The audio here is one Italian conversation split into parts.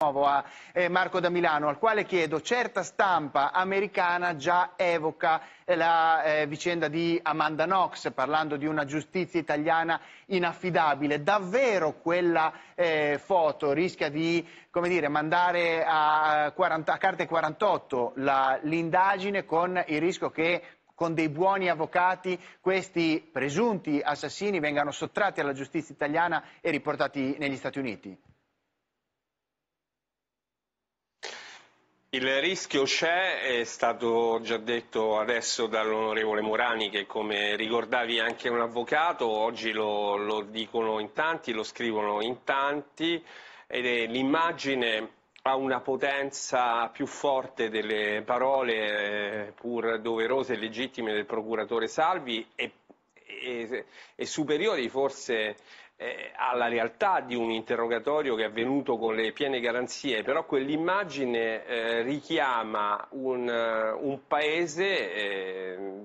nuovo a eh, Marco da Milano, al quale chiedo, certa stampa americana già evoca eh, la eh, vicenda di Amanda Knox, parlando di una giustizia italiana inaffidabile. Davvero quella eh, foto rischia di come dire, mandare a, 40, a carte 48 l'indagine con il rischio che con dei buoni avvocati questi presunti assassini vengano sottratti alla giustizia italiana e riportati negli Stati Uniti? Il rischio c'è, è stato già detto adesso dall'onorevole Morani che come ricordavi anche un avvocato, oggi lo, lo dicono in tanti, lo scrivono in tanti ed l'immagine ha una potenza più forte delle parole eh, pur doverose e legittime del procuratore Salvi e, e, e superiori forse eh, alla realtà di un interrogatorio che è avvenuto con le piene garanzie, però quell'immagine eh, richiama un, eh, un paese eh,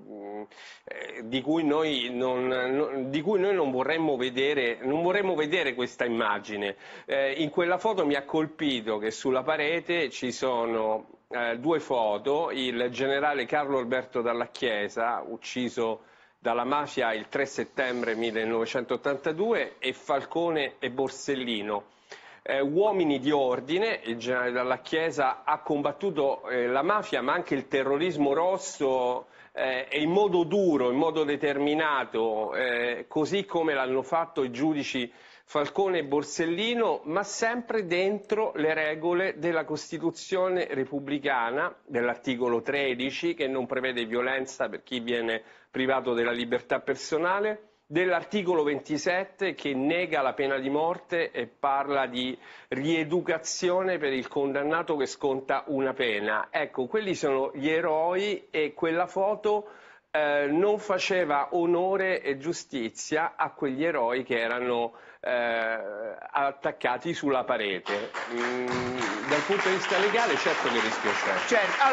eh di, cui non, non, di, cui noi non, vorremmo vedere, non vorremmo vedere questa immagine. Eh, in quella foto mi ha colpito che sulla parete ci sono due foto, il generale Carlo Alberto Dalla Chiesa, ucciso dalla mafia il 3 settembre 1982 e Falcone e Borsellino eh, uomini di ordine, il generale Dalla Chiesa ha combattuto eh, la mafia ma anche il terrorismo rosso eh, in modo duro, in modo determinato, eh, così come l'hanno fatto i giudici Falcone e Borsellino, ma sempre dentro le regole della Costituzione repubblicana, dell'articolo 13, che non prevede violenza per chi viene privato della libertà personale dell'articolo 27 che nega la pena di morte e parla di rieducazione per il condannato che sconta una pena. Ecco, quelli sono gli eroi e quella foto eh, non faceva onore e giustizia a quegli eroi che erano eh, attaccati sulla parete. Mm, dal punto di vista legale certo che rischio c'è. Certo. Allora...